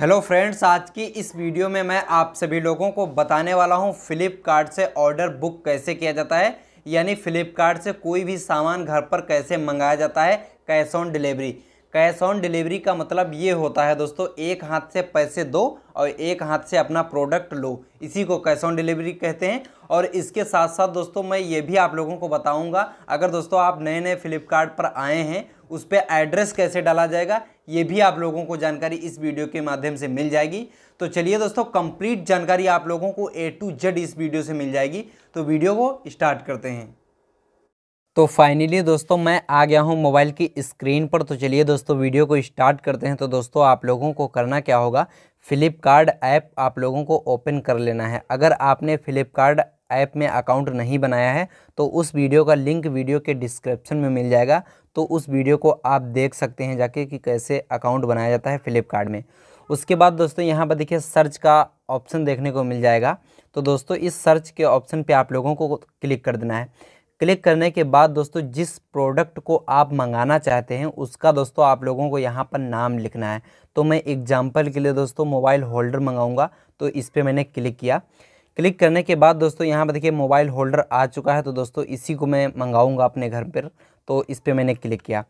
hello friends आज की इस वीडियो में मैं आप सभी लोगों को बताने वाला हूं फ़्लिपकार्ट से ऑर्डर बुक कैसे किया जाता है यानी फ़्लिपकार्ट से कोई भी सामान घर पर कैसे मंगाया जाता है cash on delivery cash on delivery का मतलब ये होता है दोस्तों एक हाथ से पैसे दो और एक हाथ से अपना प्रोडक्ट लो इसी को कैश ऑन डिलीवरी कहते हैं और इसके साथ साथ दोस्तों मैं ये भी आप लोगों को बताऊंगा अगर दोस्तों आप नए नए फ्लिपकार्ट पर आए हैं उस पर एड्रेस कैसे डाला जाएगा ये भी आप लोगों को जानकारी इस वीडियो के माध्यम से मिल जाएगी तो चलिए दोस्तों कंप्लीट जानकारी आप लोगों को ए टू जेड इस वीडियो से मिल जाएगी तो वीडियो को स्टार्ट करते हैं तो फाइनली दोस्तों मैं आ गया हूं मोबाइल की स्क्रीन पर तो चलिए दोस्तों वीडियो को स्टार्ट करते हैं तो दोस्तों आप लोगों को करना क्या होगा फ्लिपकार्ट ऐप आप लोगों को ओपन कर लेना है अगर आपने फ्लिपकार्ट ऐप में अकाउंट नहीं बनाया है तो उस वीडियो का लिंक वीडियो के डिस्क्रिप्शन में मिल जाएगा तो उस वीडियो को आप देख सकते हैं जाके कि कैसे अकाउंट बनाया जाता है फ्लिपकार्ट में उसके बाद दोस्तों यहाँ पर देखिए सर्च का ऑप्शन देखने को मिल जाएगा तो दोस्तों इस सर्च के ऑप्शन पर आप लोगों को क्लिक कर देना है क्लिक करने के बाद दोस्तों जिस प्रोडक्ट को आप मंगाना चाहते हैं उसका दोस्तों आप लोगों को यहाँ पर नाम लिखना है तो मैं एग्जाम्पल के लिए दोस्तों मोबाइल होल्डर मंगाऊँगा तो इस पर मैंने क्लिक किया क्लिक करने के बाद दोस्तों यहाँ पर देखिए मोबाइल होल्डर आ चुका है तो दोस्तों इसी को मैं मंगाऊँगा अपने घर पर तो इस पर मैंने क्लिक किया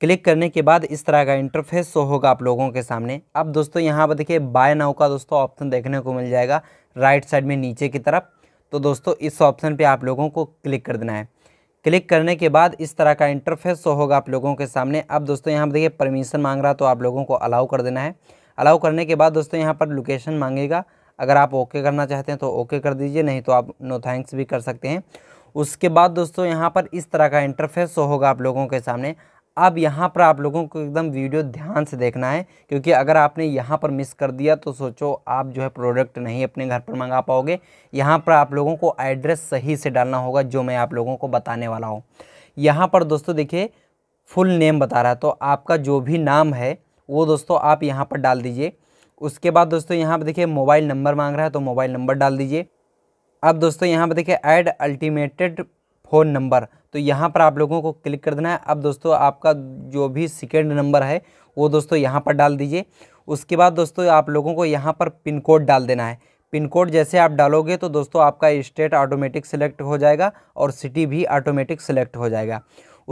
क्लिक करने के बाद इस तरह का इंटरफेस शो होगा आप लोगों के सामने अब दोस्तों यहाँ पर देखिए बाय नाउ का दोस्तों ऑप्शन देखने को मिल जाएगा राइट साइड में नीचे की तरफ तो दोस्तों इस ऑप्शन पे आप लोगों को क्लिक कर देना है क्लिक करने के बाद इस तरह का इंटरफेस शो होगा आप लोगों के सामने अब दोस्तों यहाँ पर देखिए परमिशन मांग रहा तो आप लोगों को अलाउ कर देना है अलाउ करने के बाद दोस्तों यहाँ पर लोकेशन मांगेगा अगर आप ओके करना चाहते हैं तो ओके कर दीजिए नहीं तो आप नो थैंक्स भी कर सकते हैं उसके बाद दोस्तों यहाँ पर इस तरह का इंटरफेस होगा आप लोगों के सामने अब यहाँ पर आप लोगों को एकदम वीडियो ध्यान से देखना है क्योंकि अगर आपने यहाँ पर मिस कर दिया तो सोचो आप जो है प्रोडक्ट नहीं अपने घर पर मंगा पाओगे यहाँ पर आप लोगों को एड्रेस सही से डालना होगा जो मैं आप लोगों को बताने वाला हूँ यहाँ पर दोस्तों देखिए फुल नेम बता रहा है तो आपका जो भी नाम है वो दोस्तों आप यहाँ पर डाल दीजिए उसके बाद दोस्तों यहाँ पर देखिए मोबाइल नंबर मांग रहा है तो मोबाइल नंबर डाल दीजिए अब दोस्तों यहाँ पर देखिए ऐड अल्टीमेटेड फ़ोन नंबर तो यहाँ पर आप लोगों को क्लिक कर देना है अब दोस्तों आपका जो भी सेकेंड नंबर है वो दोस्तों यहाँ पर डाल दीजिए उसके बाद दोस्तों आप लोगों को यहाँ पर पिन कोड डाल देना है पिन कोड जैसे आप डालोगे तो दोस्तों आपका स्टेट ऑटोमेटिक सेलेक्ट हो जाएगा और सिटी भी ऑटोमेटिक सिलेक्ट हो जाएगा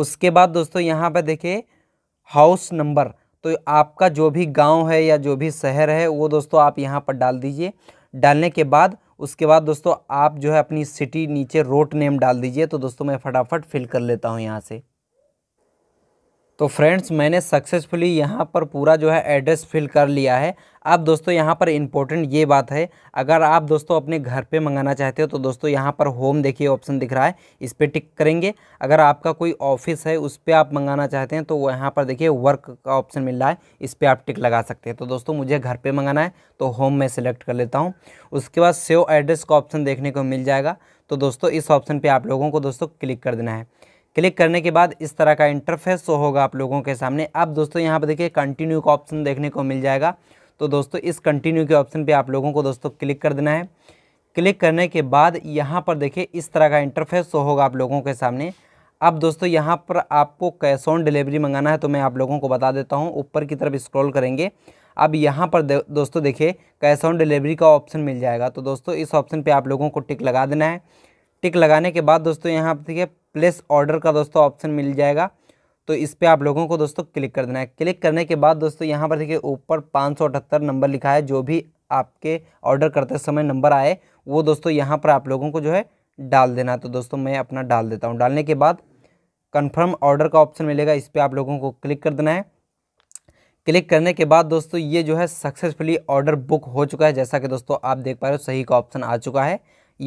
उसके बाद दोस्तों यहाँ पर देखिए हाउस नंबर तो आपका जो भी गांव है या जो भी शहर है वो दोस्तों आप यहाँ पर डाल दीजिए डालने के बाद उसके बाद दोस्तों आप जो है अपनी सिटी नीचे रोड नेम डाल दीजिए तो दोस्तों मैं फटाफट फिल कर लेता हूँ यहाँ से तो फ्रेंड्स मैंने सक्सेसफुली यहाँ पर पूरा जो है एड्रेस फिल कर लिया है अब दोस्तों यहाँ पर इम्पोर्टेंट ये बात है अगर आप दोस्तों अपने घर पे मंगाना चाहते हो तो दोस्तों यहाँ पर होम देखिए ऑप्शन दिख रहा है इस पर टिक करेंगे अगर आपका कोई ऑफिस है उस पर आप मंगाना चाहते हैं तो यहाँ पर देखिए वर्क का ऑप्शन मिल रहा है इस पर आप टिक लगा सकते हैं तो दोस्तों मुझे घर पर मंगाना है तो होम में सेलेक्ट कर लेता हूँ उसके बाद सेव एड्रेस का ऑप्शन देखने को मिल जाएगा तो दोस्तों इस ऑप्शन पर आप लोगों को दोस्तों क्लिक कर देना है क्लिक करने के बाद इस तरह का इंटरफेस शो होगा आप लोगों के सामने अब दोस्तों यहाँ पर देखिए कंटिन्यू का ऑप्शन देखने को मिल जाएगा तो दोस्तों इस कंटिन्यू के ऑप्शन पे आप लोगों को दोस्तों क्लिक कर देना है क्लिक करने के बाद यहाँ पर देखिए इस तरह का इंटरफेस शो होगा आप लोगों के सामने अब दोस्तों यहाँ पर आपको कैश ऑन डिलीवरी मंगाना है तो मैं आप लोगों को बता देता हूँ ऊपर की तरफ स्क्रॉल करेंगे अब यहाँ पर दोस्तों देखिए कैश ऑन डिलीवरी का ऑप्शन मिल जाएगा तो दोस्तों इस ऑप्शन पे आप लोगों को टिक लगा देना है टिक लगाने के बाद दोस्तों यहाँ पर देखिए प्लेस ऑर्डर का दोस्तों ऑप्शन मिल जाएगा तो इस पर आप लोगों को दोस्तों क्लिक कर देना है क्लिक करने के बाद दोस्तों यहाँ पर देखिए ऊपर पाँच नंबर लिखा है जो भी आपके ऑर्डर करते समय नंबर आए वो दोस्तों यहाँ पर आप लोगों को जो है डाल देना तो दोस्तों मैं अपना डाल देता हूँ डालने के बाद कन्फर्म ऑर्डर का ऑप्शन मिलेगा इस पर आप लोगों को क्लिक कर देना है क्लिक करने के बाद दोस्तों ये जो है सक्सेसफुली ऑर्डर बुक हो चुका है जैसा कि दोस्तों आप देख पा रहे हो सही का ऑप्शन आ चुका है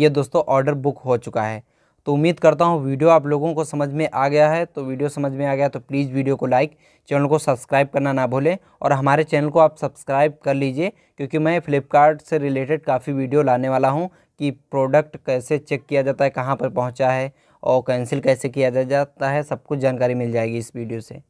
ये दोस्तों ऑर्डर बुक हो चुका है तो उम्मीद करता हूँ वीडियो आप लोगों को समझ में आ गया है तो वीडियो समझ में आ गया तो प्लीज़ वीडियो को लाइक चैनल को सब्सक्राइब करना ना भूलें और हमारे चैनल को आप सब्सक्राइब कर लीजिए क्योंकि मैं फ़्लिपकार्ट से रिलेटेड काफ़ी वीडियो लाने वाला हूँ कि प्रोडक्ट कैसे चेक किया जाता है कहाँ पर पहुँचा है और कैंसिल कैसे किया जाता है सब कुछ जानकारी मिल जाएगी इस वीडियो से